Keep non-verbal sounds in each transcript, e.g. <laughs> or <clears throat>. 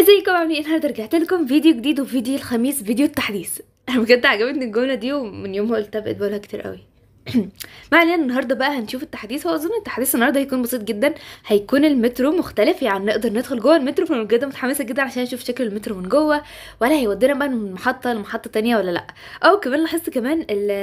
ازيكم عاملين ايه؟ النهارده رجعت لكم فيديو جديد وفيديو الخميس فيديو التحديث انا بجد عجبتني الجمله دي ومن ما قلتها بقيت بقولها كتير قوي <clears throat> ما علينا النهارده بقى هنشوف التحديث هو اظن التحديث النهارده هيكون بسيط جدا هيكون المترو مختلف يعني نقدر ندخل جوه المترو فانا بجد متحمسه جدا عشان اشوف شكل المترو من جوه ولا هيودينا بقى من محطه لمحطه تانية ولا لا او كمان لاحظت كمان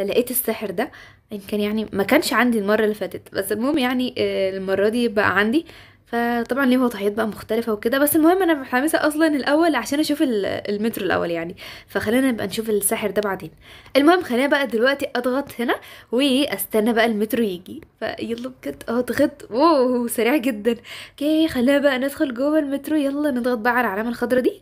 لقيت السحر ده يمكن يعني ما كانش عندي المره اللي فاتت بس المهم يعني آه، المره دي بقى عندي فطبعا ليه وضعيات بقى مختلفة وكده بس المهم انا متحمسة اصلا الاول عشان اشوف المترو الاول يعني فخلينا نبقى نشوف الساحر ده بعدين المهم خلينا بقى دلوقتي اضغط هنا واستنى بقى المترو يجي فيلا بجد اضغط أه، اوه سريع جدا اوكي خلينا بقى ندخل جوه المترو يلا نضغط بقى على العلامة الخضراء دي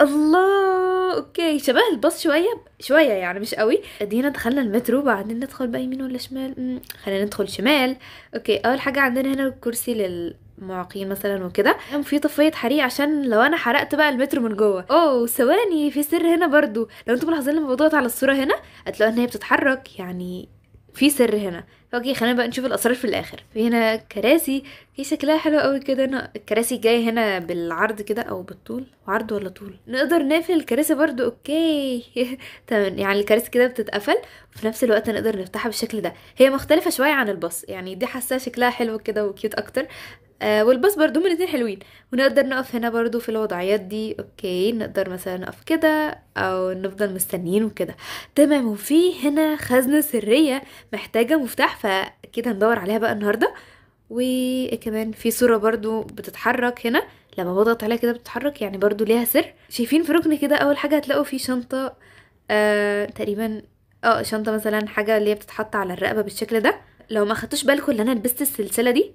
الله اوكي شبه الباص شويه شويه يعني مش قوي ادينا دخلنا المترو بعدين ندخل بقى يمين ولا شمال خلينا ندخل شمال اوكي اول حاجه عندنا هنا الكرسي لل معاقين مثلا وكده كان في طفايه حريق عشان لو انا حرقت بقى المترو من جوه اوه ثواني في سر هنا برضو لو انتم ملاحظين لما بضغط على الصوره هنا هتلاقوا ان هي بتتحرك يعني في سر هنا اوكي خلينا بقى نشوف الاسرار في الاخر في هنا كراسي هي شكلها حلو قوي كده انا الكراسي جايه هنا بالعرض كده او بالطول عرض ولا طول نقدر نقفل الكراسي برضو اوكي <laughs> تمام يعني الكراسي كده بتتقفل وفي نفس الوقت نقدر نفتحها بالشكل ده هي مختلفه شويه عن الباص يعني دي حاساها شكلها حلو كده وكيوت اكتر آه والباص برضو هما الاتنين حلوين ونقدر نقف هنا برضو في الوضعيات دي اوكي نقدر مثلا نقف كده او نفضل مستنيين وكده تمام وفي هنا خزنة سرية محتاجة مفتاح فاكيد هندور عليها بقى النهاردة وكمان في صورة برضو بتتحرك هنا لما بضغط عليها كده بتتحرك يعني برضو ليها سر شايفين في ركن كده اول حاجة هتلاقوا فيه شنطة آه تقريبا اه شنطة مثلا حاجة اللي هي بتتحط على الرقبة بالشكل ده لو ما خدتوش بالكم ان انا لبست السلسلة دي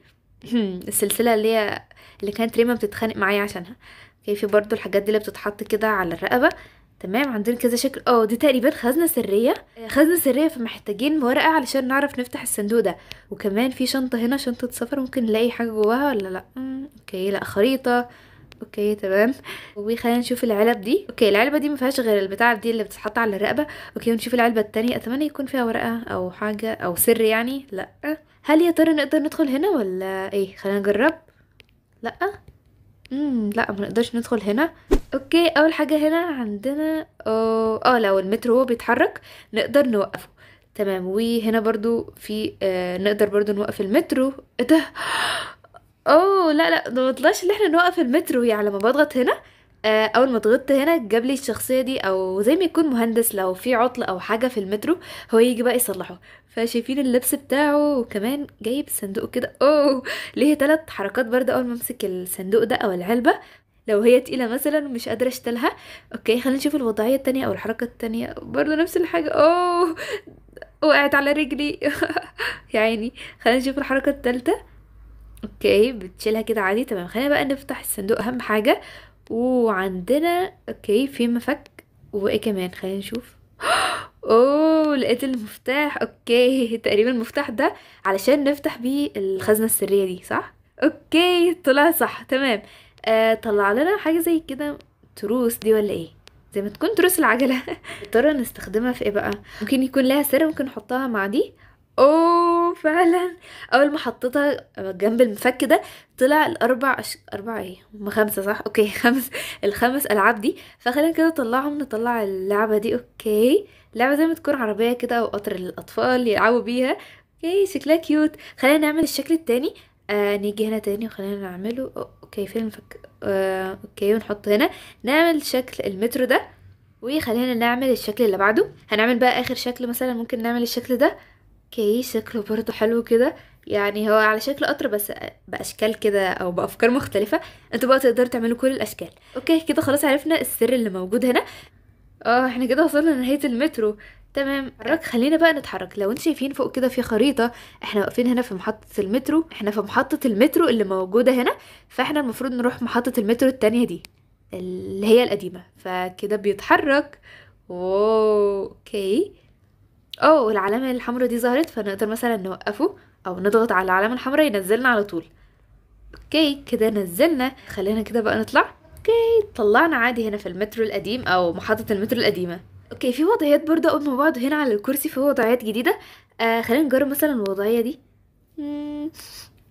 السلسله اللي هي اللي كانت ريما بتتخانق معايا عشانها اوكي في برضو الحاجات دي اللي بتتحط كده على الرقبه تمام عندنا كذا شكل اه دي تقريبا خزنه سريه خزنه سريه فمحتاجين ورقه علشان نعرف نفتح الصندوق ده وكمان في شنطه هنا شنطه سفر ممكن نلاقي حاجه جواها ولا لا أمم، اوكي لا خريطه اوكي تمام وخلينا نشوف العلب دي اوكي العلبه دي ما فيهاش غير البتاع دي اللي بتتحط على الرقبه اوكي ونشوف العلبه التانية اتمنى يكون فيها ورقه او حاجه او سر يعني لا هل يا ترى نقدر ندخل هنا ولا ايه خلينا نجرب لا امم لا ما نقدرش ندخل هنا اوكي اول حاجه هنا عندنا اه لو المترو بيتحرك نقدر نوقفه تمام وهنا برضو في آه نقدر برضو نوقف المترو ايه ده اوه لا لا ما طلعش ان احنا نوقف المترو يعني لما بضغط هنا آه، اول ما ضغطت هنا جاب لي الشخصيه دي او زي ما يكون مهندس لو في عطل او حاجه في المترو هو يجي بقى يصلحه فشايفين اللبس بتاعه وكمان جايب صندوق كده اوه ليه ثلاث حركات برده اول ما امسك الصندوق ده او العلبه لو هي تقيلة مثلا مش قادرة اشتلها اوكي خلينا نشوف الوضعية التانية او الحركة التانية برضه نفس الحاجة اوه وقعت على رجلي <laughs> يا عيني خلينا نشوف الحركة التالتة اوكي بتشيلها كده عادي تمام خلينا بقى نفتح الصندوق اهم حاجه وعندنا اوكي في مفك وايه كمان خلينا نشوف <gasps> اوه لقيت المفتاح اوكي <laughs> تقريبا المفتاح ده علشان نفتح بيه الخزنه السريه دي صح اوكي طلع صح تمام آه طلع لنا حاجه زي كده تروس دي ولا ايه زي ما تكون تروس العجله <laughs> اضطر نستخدمها في ايه بقى ممكن يكون لها سر ممكن نحطها مع دي اوه فعلا اول ما حطيتها جنب المفك ده طلع الاربع أش... اربع ايه هم خمسه صح اوكي <laughs> خمس الخمس العاب دي فخلينا كده نطلعهم نطلع اللعبه دي اوكي لعبه زي ما تكون عربيه كده او قطر للاطفال يلعبوا بيها اوكي شكلها كيوت خلينا نعمل الشكل التاني آه نيجي هنا تاني وخلينا نعمله اوكي فين المفك آه اوكي ونحط هنا نعمل شكل المترو ده وخلينا نعمل الشكل اللي بعده هنعمل بقى اخر شكل مثلا ممكن نعمل الشكل ده اوكي شكله برضه حلو كده يعني هو على شكل قطر بس باشكال كده او بافكار مختلفه انتوا بقى تقدروا تعملوا كل الاشكال اوكي كده خلاص عرفنا السر اللي موجود هنا اه احنا كده وصلنا لنهايه المترو تمام حرك خلينا بقى نتحرك لو انتوا شايفين فوق كده في خريطه احنا واقفين هنا في محطه المترو احنا في محطه المترو اللي موجوده هنا فاحنا المفروض نروح محطه المترو التانية دي اللي هي القديمه فكده بيتحرك اوكي اه العلامة الحمراء دي ظهرت فنقدر مثلا نوقفه او نضغط على العلامة الحمراء ينزلنا على طول اوكي كده نزلنا خلينا كده بقى نطلع اوكي طلعنا عادي هنا في المترو القديم او محطة المترو القديمة اوكي في وضعيات برضه قبل بعض هنا على الكرسي في وضعيات جديدة آه خلينا نجرب مثلا الوضعية دي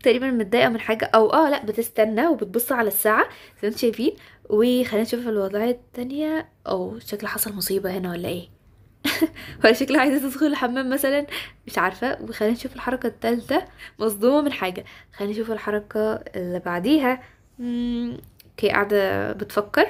تقريبا متضايقه من حاجه او اه لا بتستنى وبتبص على الساعه زي ما انتم شايفين وخلينا نشوف الوضعيه التانية او شكل حصل مصيبه هنا ولا ايه <laughs> ولا شكلها عايزه تدخل الحمام مثلا مش عارفه وخلينا نشوف الحركه الثالثه مصدومه من حاجه خلينا نشوف الحركه اللي بعديها اوكي قاعده بتفكر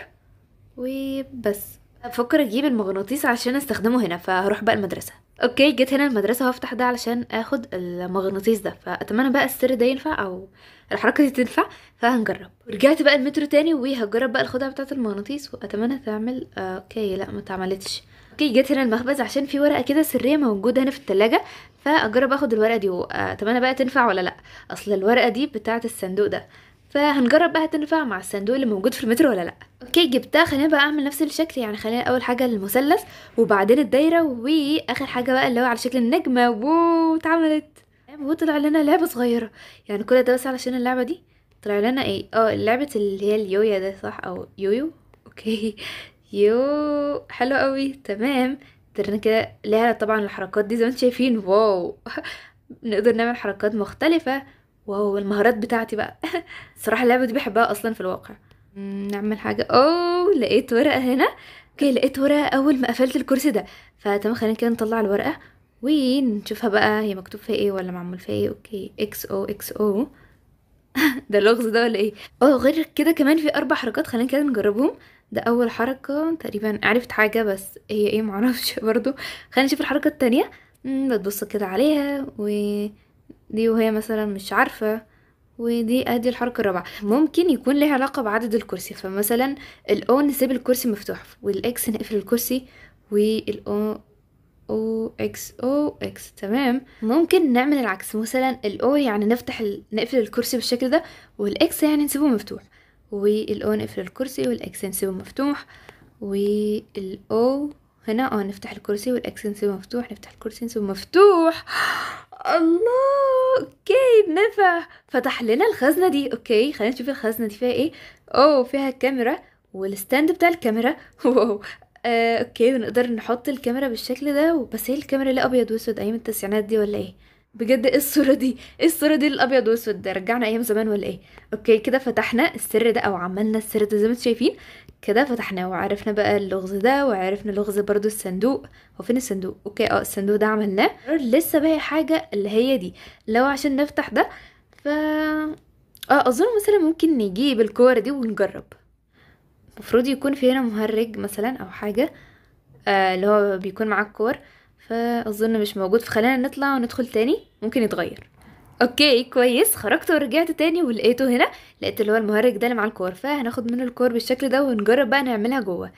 وبس بفكر اجيب المغناطيس عشان استخدمه هنا فهروح بقى المدرسه اوكي جيت هنا المدرسه وهفتح ده علشان اخد المغناطيس ده فاتمنى بقى السر ده ينفع او الحركه دي تنفع فهنجرب رجعت بقى المترو تاني وهجرب بقى الخدعه بتاعه المغناطيس واتمنى تعمل آه، اوكي لا ما اتعملتش اوكي جيت هنا المخبز عشان في ورقه كده سريه موجوده هنا في التلاجة فاجرب اخد الورقه دي واتمنى آه، بقى تنفع ولا لا اصل الورقه دي بتاعه الصندوق ده فهنجرب بقى تنفع مع الصندوق اللي موجود في المترو ولا لا اوكي جبتها خلينا بقى اعمل نفس الشكل يعني خلينا اول حاجه المثلث وبعدين الدايره واخر حاجه بقى اللي هو على شكل النجمه واو اتعملت وطلع لنا لعبه صغيره يعني كل ده بس علشان اللعبه دي طلع لنا ايه اه لعبه اللي هي اليويا ده صح او يويو <laughs> اوكي يو حلو قوي تمام قدرنا كده لها طبعا الحركات دي زي ما انتم شايفين واو <laughs> نقدر نعمل حركات مختلفة واو المهارات بتاعتي بقى <laughs> صراحة اللعبة دي بحبها أصلا في الواقع نعمل حاجة أوه لقيت ورقة هنا اوكي لقيت ورقة أول ما قفلت الكرسي ده فتمام خلينا كده نطلع الورقة ونشوفها بقى هي مكتوب فيها ايه ولا معمول فيها ايه اوكي اكس او اكس او <laughs> ده اللغز ده ولا ايه اه غير كده كمان في اربع حركات خلينا كده نجربهم ده اول حركة تقريبا عرفت حاجة بس هي ايه معرفش <laughs> برضو خلينا نشوف الحركة التانية بتبص كده عليها ودي وهي مثلا مش عارفة ودي ادي الحركة الرابعة ممكن يكون ليها علاقة بعدد الكرسي فمثلا الاو نسيب الكرسي مفتوح والاكس نقفل الكرسي والاو او اكس او اكس تمام ممكن نعمل العكس مثلا الاو يعني نفتح ال... نقفل الكرسي بالشكل ده والاكس يعني نسيبه مفتوح والاون نقفل الكرسي والاكستنسيو مفتوح والاو هنا اه نفتح الكرسي والاكستنسيو مفتوح نفتح الكرسي مفتوح الله اوكي نفع فتح لنا الخزنه دي اوكي خلينا نشوف الخزنه دي فيها ايه اوه فيها الكاميرا والستاند بتاع الكاميرا <laughs> واو آه، اوكي ونقدر نحط الكاميرا بالشكل ده بس هي الكاميرا لا ابيض واسود ايام التسعينات دي ولا ايه بجد ايه الصورة دي ايه الصورة دي الابيض واسود ده رجعنا ايام زمان ولا ايه اوكي كده فتحنا السر ده او عملنا السر ده زي ما انتم شايفين كده فتحناه وعرفنا بقى اللغز ده وعرفنا لغز برضو الصندوق هو فين الصندوق اوكي اه الصندوق ده عملناه لسه باقي حاجة اللي هي دي لو عشان نفتح ده ف اه اظن مثلا ممكن نجيب الكور دي ونجرب المفروض يكون في هنا مهرج مثلا او حاجة آه اللي هو بيكون معاه الكور فأظن مش موجود فخلينا نطلع وندخل تاني ممكن يتغير اوكي كويس خرجت ورجعت تاني ولقيته هنا لقيت اللي هو المهرج ده اللي مع الكور فهناخد منه الكور بالشكل ده ونجرب بقى نعملها جوه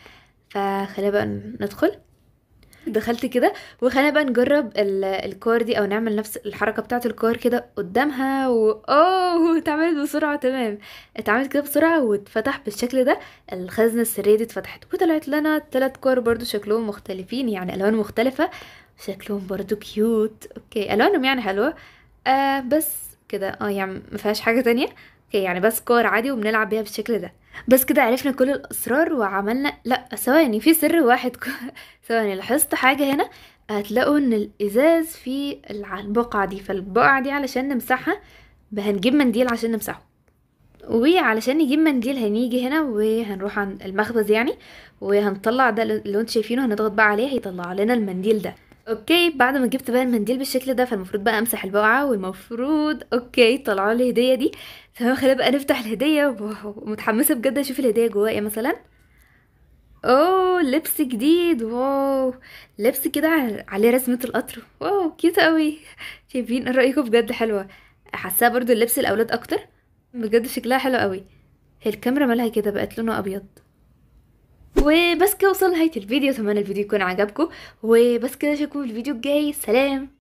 فخلينا بقى ندخل دخلت كده وخلينا بقى نجرب الكور دي او نعمل نفس الحركه بتاعه الكور كده قدامها و اوه اتعملت بسرعه تمام اتعملت كده بسرعه واتفتح بالشكل ده الخزنه السريه دي اتفتحت وطلعت لنا ثلاث كور برضو شكلهم مختلفين يعني الوان مختلفه شكلهم برضو كيوت اوكي الوانهم يعني حلوه آه بس كده اه يعني ما فيهاش حاجه تانية اوكي يعني بس كور عادي وبنلعب بيها بالشكل ده بس كده عرفنا كل الاسرار وعملنا لا ثواني في سر واحد <laughs> ثواني لاحظت حاجه هنا هتلاقوا ان الازاز في البقعه دي فالبقعه دي علشان نمسحها هنجيب منديل عشان نمسحه وعلشان نجيب منديل هنيجي هنا وهنروح عن المخبز يعني وهنطلع ده اللي انتوا شايفينه هنضغط بقى عليه هيطلع لنا المنديل ده اوكي بعد ما جبت بقى المنديل بالشكل ده فالمفروض بقى امسح البقعه والمفروض اوكي طلعوا لي هدية دي تمام خلينا بقى نفتح الهديه ومتحمسه بجد اشوف الهديه جواها ايه مثلا اوه لبس جديد واو لبس كده عليه رسمه القطر واو كيوت قوي شايفين ايه رايكم بجد حلوه حاساها برضو اللبس الاولاد اكتر بجد شكلها حلو قوي هي الكاميرا مالها كده بقت لونها ابيض وبس كده وصلنا نهايه الفيديو اتمنى الفيديو يكون عجبكم وبس كده اشوفكم في الفيديو الجاي سلام